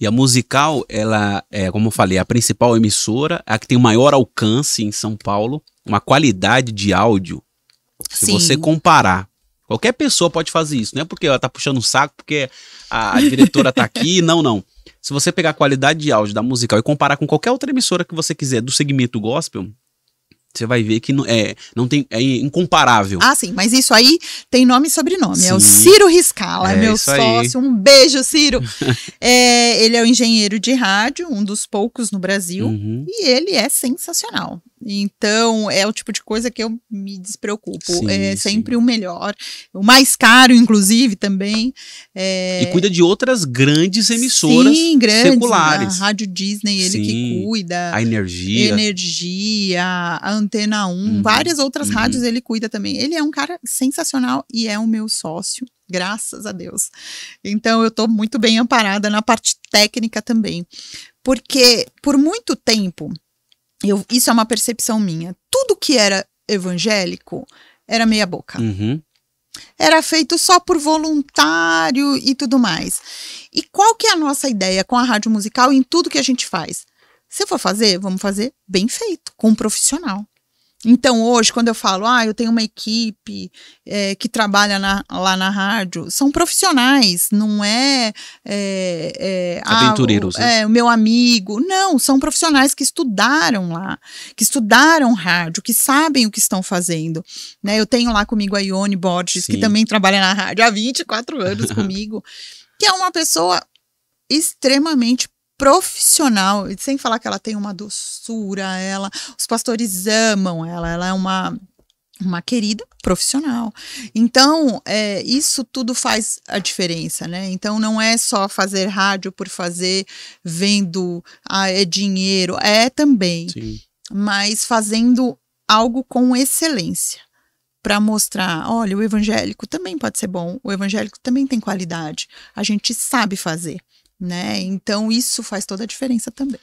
E a musical, ela é, como eu falei, a principal emissora, a que tem o maior alcance em São Paulo, uma qualidade de áudio. Se Sim. você comparar Qualquer pessoa pode fazer isso, não é porque ela tá puxando um saco, porque a, a diretora tá aqui, não, não. Se você pegar a qualidade de áudio da musical e comparar com qualquer outra emissora que você quiser do segmento gospel, você vai ver que não, é, não tem, é incomparável. Ah, sim, mas isso aí tem nome e sobrenome. Sim. É o Ciro Riscala, é, meu sócio. Aí. Um beijo, Ciro. é, ele é o um engenheiro de rádio, um dos poucos no Brasil, uhum. e ele é sensacional. Então, é o tipo de coisa que eu me despreocupo. Sim, é sempre sim. o melhor. O mais caro, inclusive, também. É... E cuida de outras grandes emissoras sim, grandes, seculares. A Rádio Disney, ele que cuida. A Energia. Energia, a Antena 1, uhum. várias outras uhum. rádios ele cuida também. Ele é um cara sensacional e é o meu sócio graças a Deus. Então eu estou muito bem amparada na parte técnica também, porque por muito tempo eu, isso é uma percepção minha. Tudo que era evangélico era meia boca. Uhum. Era feito só por voluntário e tudo mais. E qual que é a nossa ideia com a rádio musical em tudo que a gente faz? Se eu for fazer, vamos fazer bem feito, com um profissional. Então, hoje, quando eu falo, ah, eu tenho uma equipe é, que trabalha na, lá na rádio, são profissionais, não é. é, é Aventureiros. Ah, o, né? é, o meu amigo. Não, são profissionais que estudaram lá, que estudaram rádio, que sabem o que estão fazendo. Né? Eu tenho lá comigo a Ione Borges, Sim. que também trabalha na rádio há 24 anos comigo, que é uma pessoa extremamente profissional, sem falar que ela tem uma doçura, ela, os pastores amam ela, ela é uma uma querida profissional. Então, é, isso tudo faz a diferença, né? Então, não é só fazer rádio por fazer, vendo, ah, é dinheiro, é também, Sim. mas fazendo algo com excelência para mostrar, olha, o evangélico também pode ser bom, o evangélico também tem qualidade, a gente sabe fazer né? Então isso faz toda a diferença também.